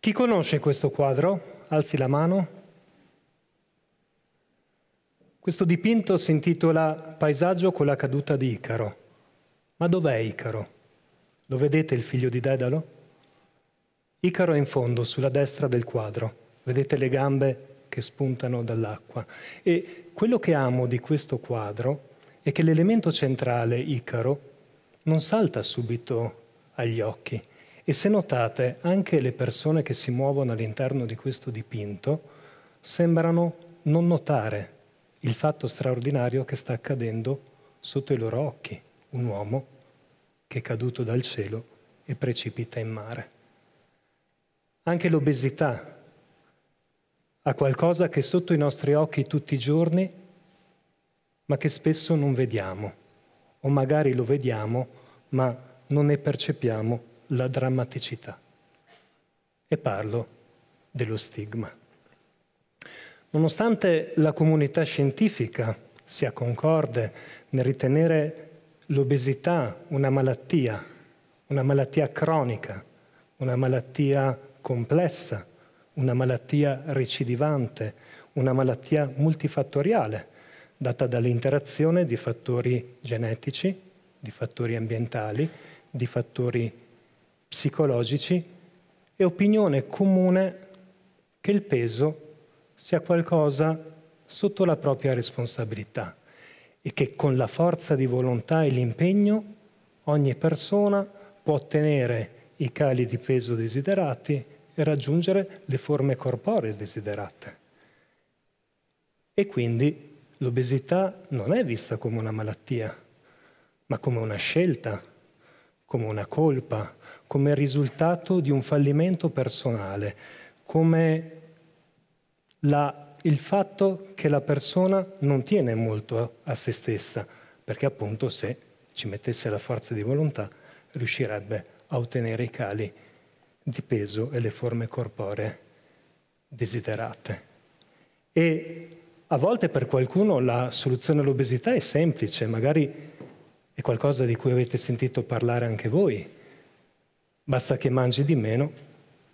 Chi conosce questo quadro? Alzi la mano. Questo dipinto si intitola Paesaggio con la caduta di Icaro. Ma dov'è Icaro? Lo vedete il figlio di Dedalo? Icaro è in fondo, sulla destra del quadro. Vedete le gambe che spuntano dall'acqua. E quello che amo di questo quadro è che l'elemento centrale, Icaro, non salta subito agli occhi e se notate, anche le persone che si muovono all'interno di questo dipinto sembrano non notare il fatto straordinario che sta accadendo sotto i loro occhi, un uomo che è caduto dal cielo e precipita in mare. Anche l'obesità ha qualcosa che è sotto i nostri occhi tutti i giorni, ma che spesso non vediamo, o magari lo vediamo, ma non ne percepiamo la drammaticità e parlo dello stigma. Nonostante la comunità scientifica sia concorde nel ritenere l'obesità una malattia, una malattia cronica, una malattia complessa, una malattia recidivante, una malattia multifattoriale, data dall'interazione di fattori genetici, di fattori ambientali, di fattori psicologici, è opinione comune che il peso sia qualcosa sotto la propria responsabilità e che con la forza di volontà e l'impegno ogni persona può ottenere i cali di peso desiderati e raggiungere le forme corporee desiderate. E quindi l'obesità non è vista come una malattia, ma come una scelta, come una colpa, come risultato di un fallimento personale, come la, il fatto che la persona non tiene molto a se stessa, perché appunto se ci mettesse la forza di volontà riuscirebbe a ottenere i cali di peso e le forme corporee desiderate. E a volte per qualcuno la soluzione all'obesità è semplice, magari è qualcosa di cui avete sentito parlare anche voi, Basta che mangi di meno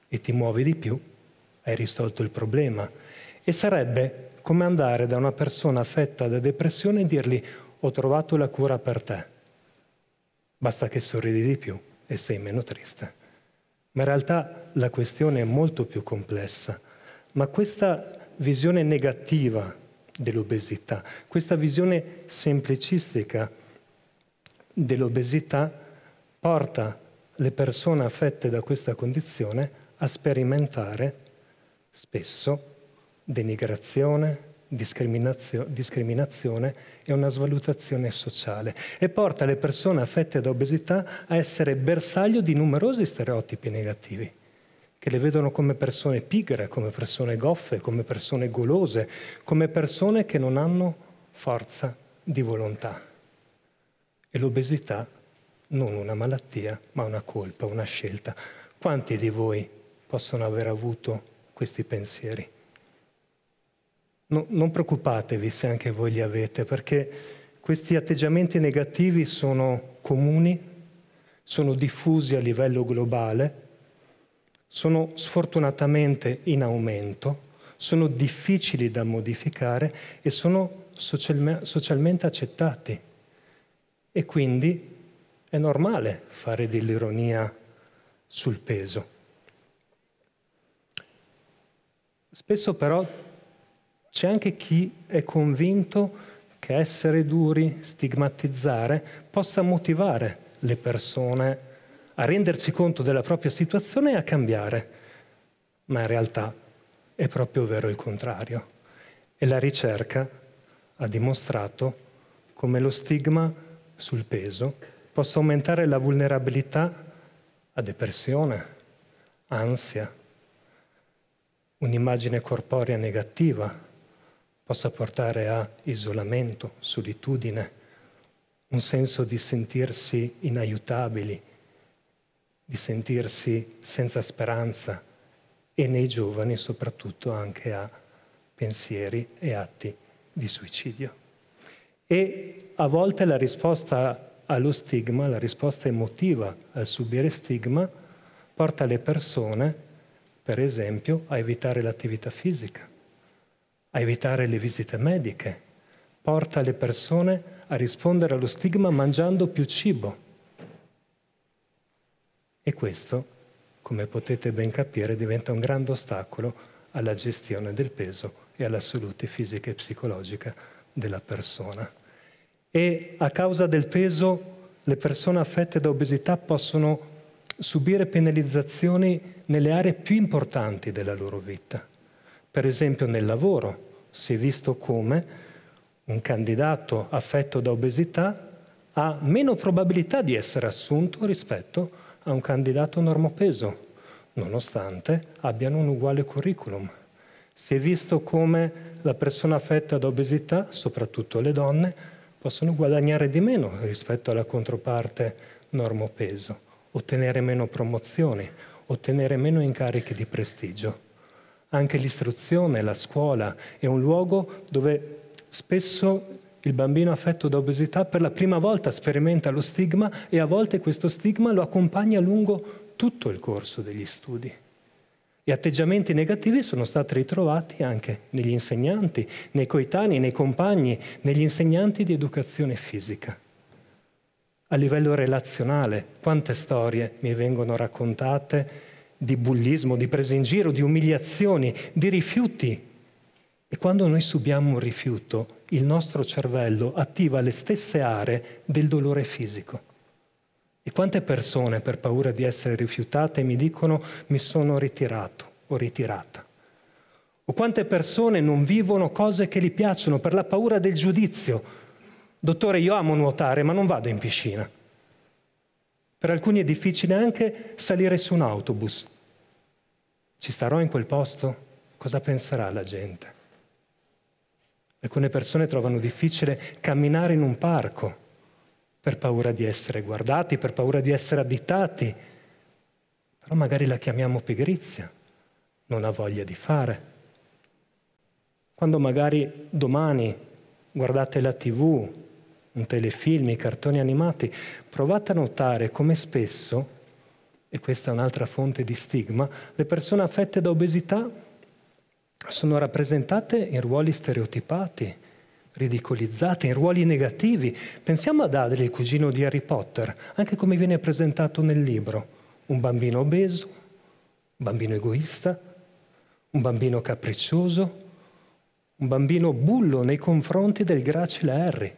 e ti muovi di più, hai risolto il problema. E sarebbe come andare da una persona affetta da depressione e dirgli ho trovato la cura per te. Basta che sorridi di più e sei meno triste. Ma in realtà la questione è molto più complessa. Ma questa visione negativa dell'obesità, questa visione semplicistica dell'obesità porta le persone affette da questa condizione a sperimentare spesso denigrazione, discriminazio discriminazione e una svalutazione sociale e porta le persone affette da obesità a essere bersaglio di numerosi stereotipi negativi che le vedono come persone pigre, come persone goffe, come persone golose, come persone che non hanno forza di volontà. E l'obesità non una malattia, ma una colpa, una scelta. Quanti di voi possono aver avuto questi pensieri? No, non preoccupatevi se anche voi li avete, perché questi atteggiamenti negativi sono comuni, sono diffusi a livello globale, sono sfortunatamente in aumento, sono difficili da modificare e sono socialmente accettati. E quindi è normale fare dell'ironia sul peso. Spesso però c'è anche chi è convinto che essere duri, stigmatizzare, possa motivare le persone a rendersi conto della propria situazione e a cambiare. Ma in realtà è proprio vero il contrario. E la ricerca ha dimostrato come lo stigma sul peso possa aumentare la vulnerabilità a depressione, ansia, un'immagine corporea negativa possa portare a isolamento, solitudine, un senso di sentirsi inaiutabili, di sentirsi senza speranza e nei giovani soprattutto anche a pensieri e atti di suicidio. E a volte la risposta allo stigma, la risposta emotiva al subire stigma, porta le persone, per esempio, a evitare l'attività fisica, a evitare le visite mediche, porta le persone a rispondere allo stigma mangiando più cibo. E questo, come potete ben capire, diventa un grande ostacolo alla gestione del peso e alla salute fisica e psicologica della persona e a causa del peso le persone affette da obesità possono subire penalizzazioni nelle aree più importanti della loro vita. Per esempio nel lavoro si è visto come un candidato affetto da obesità ha meno probabilità di essere assunto rispetto a un candidato normopeso, nonostante abbiano un uguale curriculum. Si è visto come la persona affetta da obesità, soprattutto le donne, possono guadagnare di meno rispetto alla controparte normopeso, ottenere meno promozioni, ottenere meno incarichi di prestigio. Anche l'istruzione, la scuola è un luogo dove spesso il bambino affetto da obesità per la prima volta sperimenta lo stigma e a volte questo stigma lo accompagna lungo tutto il corso degli studi. E atteggiamenti negativi sono stati ritrovati anche negli insegnanti, nei coetanei, nei compagni, negli insegnanti di educazione fisica. A livello relazionale, quante storie mi vengono raccontate di bullismo, di prese in giro, di umiliazioni, di rifiuti. E quando noi subiamo un rifiuto, il nostro cervello attiva le stesse aree del dolore fisico. E quante persone per paura di essere rifiutate mi dicono mi sono ritirato o ritirata? O quante persone non vivono cose che gli piacciono per la paura del giudizio? Dottore, io amo nuotare, ma non vado in piscina. Per alcuni è difficile anche salire su un autobus. Ci starò in quel posto? Cosa penserà la gente? Alcune persone trovano difficile camminare in un parco per paura di essere guardati, per paura di essere additati, però magari la chiamiamo pigrizia, non ha voglia di fare. Quando magari domani guardate la tv, un telefilm, i cartoni animati, provate a notare come spesso, e questa è un'altra fonte di stigma, le persone affette da obesità sono rappresentate in ruoli stereotipati, ridicolizzate in ruoli negativi. Pensiamo ad Adri, il cugino di Harry Potter, anche come viene presentato nel libro. Un bambino obeso, un bambino egoista, un bambino capriccioso, un bambino bullo nei confronti del gracile Harry.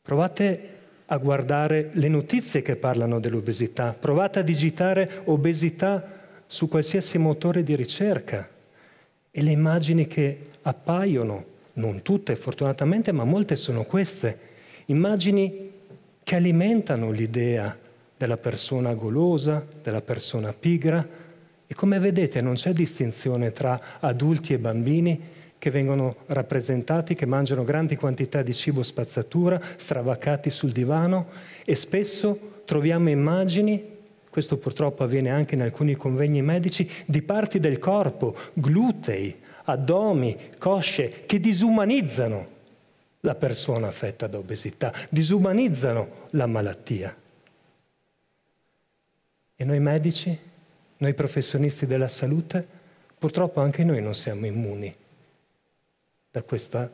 Provate a guardare le notizie che parlano dell'obesità, provate a digitare obesità su qualsiasi motore di ricerca e le immagini che appaiono, non tutte fortunatamente, ma molte sono queste, immagini che alimentano l'idea della persona golosa, della persona pigra. E come vedete non c'è distinzione tra adulti e bambini che vengono rappresentati, che mangiano grandi quantità di cibo spazzatura, stravaccati sul divano e spesso troviamo immagini questo purtroppo avviene anche in alcuni convegni medici, di parti del corpo, glutei, addomi, cosce, che disumanizzano la persona affetta da obesità, disumanizzano la malattia. E noi medici, noi professionisti della salute, purtroppo anche noi non siamo immuni da, questa,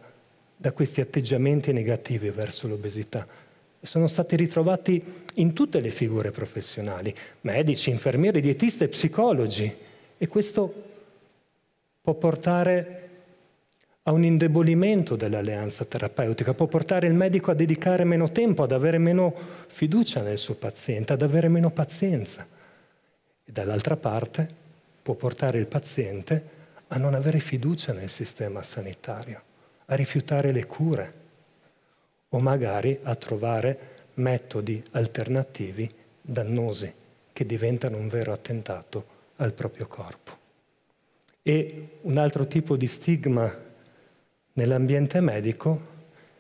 da questi atteggiamenti negativi verso l'obesità sono stati ritrovati in tutte le figure professionali, medici, infermieri, dietisti e psicologi. E questo può portare a un indebolimento dell'alleanza terapeutica, può portare il medico a dedicare meno tempo, ad avere meno fiducia nel suo paziente, ad avere meno pazienza. E dall'altra parte può portare il paziente a non avere fiducia nel sistema sanitario, a rifiutare le cure, o magari a trovare metodi alternativi dannosi che diventano un vero attentato al proprio corpo. E un altro tipo di stigma nell'ambiente medico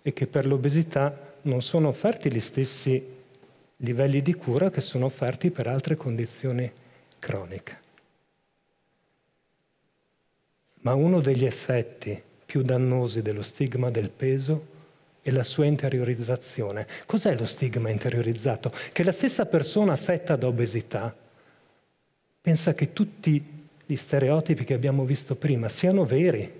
è che per l'obesità non sono offerti gli stessi livelli di cura che sono offerti per altre condizioni croniche. Ma uno degli effetti più dannosi dello stigma del peso e la sua interiorizzazione. Cos'è lo stigma interiorizzato? Che la stessa persona affetta da obesità pensa che tutti gli stereotipi che abbiamo visto prima siano veri.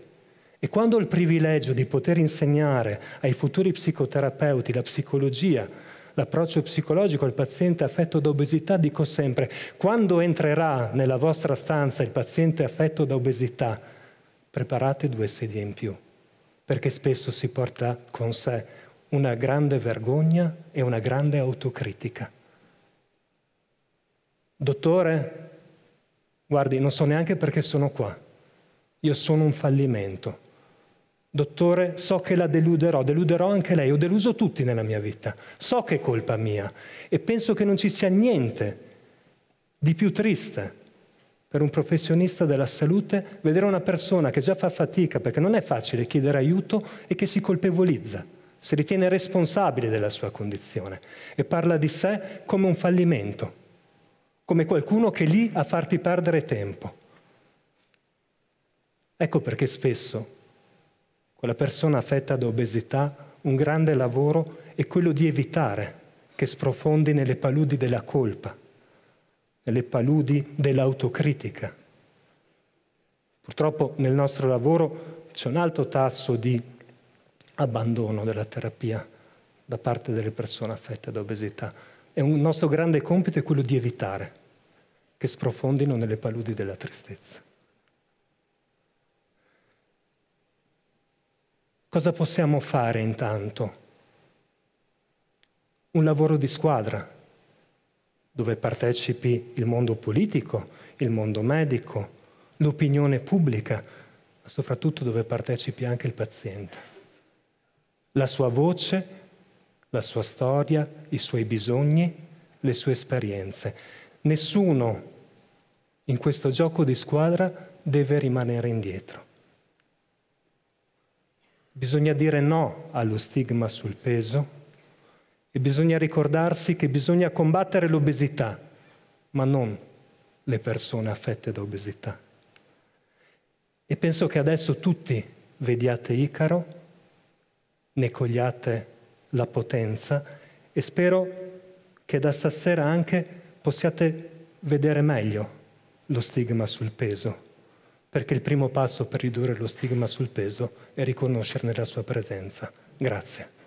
E quando ho il privilegio di poter insegnare ai futuri psicoterapeuti la psicologia, l'approccio psicologico al paziente affetto da obesità, dico sempre, quando entrerà nella vostra stanza il paziente affetto da obesità, preparate due sedie in più perché spesso si porta con sé una grande vergogna e una grande autocritica. Dottore, guardi, non so neanche perché sono qua, io sono un fallimento. Dottore, so che la deluderò, deluderò anche lei, ho deluso tutti nella mia vita, so che è colpa mia e penso che non ci sia niente di più triste per un professionista della salute vedere una persona che già fa fatica, perché non è facile chiedere aiuto e che si colpevolizza, si ritiene responsabile della sua condizione e parla di sé come un fallimento, come qualcuno che è lì a farti perdere tempo. Ecco perché spesso quella persona affetta da obesità un grande lavoro è quello di evitare che sprofondi nelle paludi della colpa nelle paludi dell'autocritica. Purtroppo nel nostro lavoro c'è un alto tasso di abbandono della terapia da parte delle persone affette da obesità e un nostro grande compito è quello di evitare che sprofondino nelle paludi della tristezza. Cosa possiamo fare intanto? Un lavoro di squadra dove partecipi il mondo politico, il mondo medico, l'opinione pubblica, ma soprattutto dove partecipi anche il paziente. La sua voce, la sua storia, i suoi bisogni, le sue esperienze. Nessuno in questo gioco di squadra deve rimanere indietro. Bisogna dire no allo stigma sul peso, e bisogna ricordarsi che bisogna combattere l'obesità, ma non le persone affette da obesità. E penso che adesso tutti vediate Icaro, ne cogliate la potenza e spero che da stasera anche possiate vedere meglio lo stigma sul peso, perché il primo passo per ridurre lo stigma sul peso è riconoscerne la sua presenza. Grazie.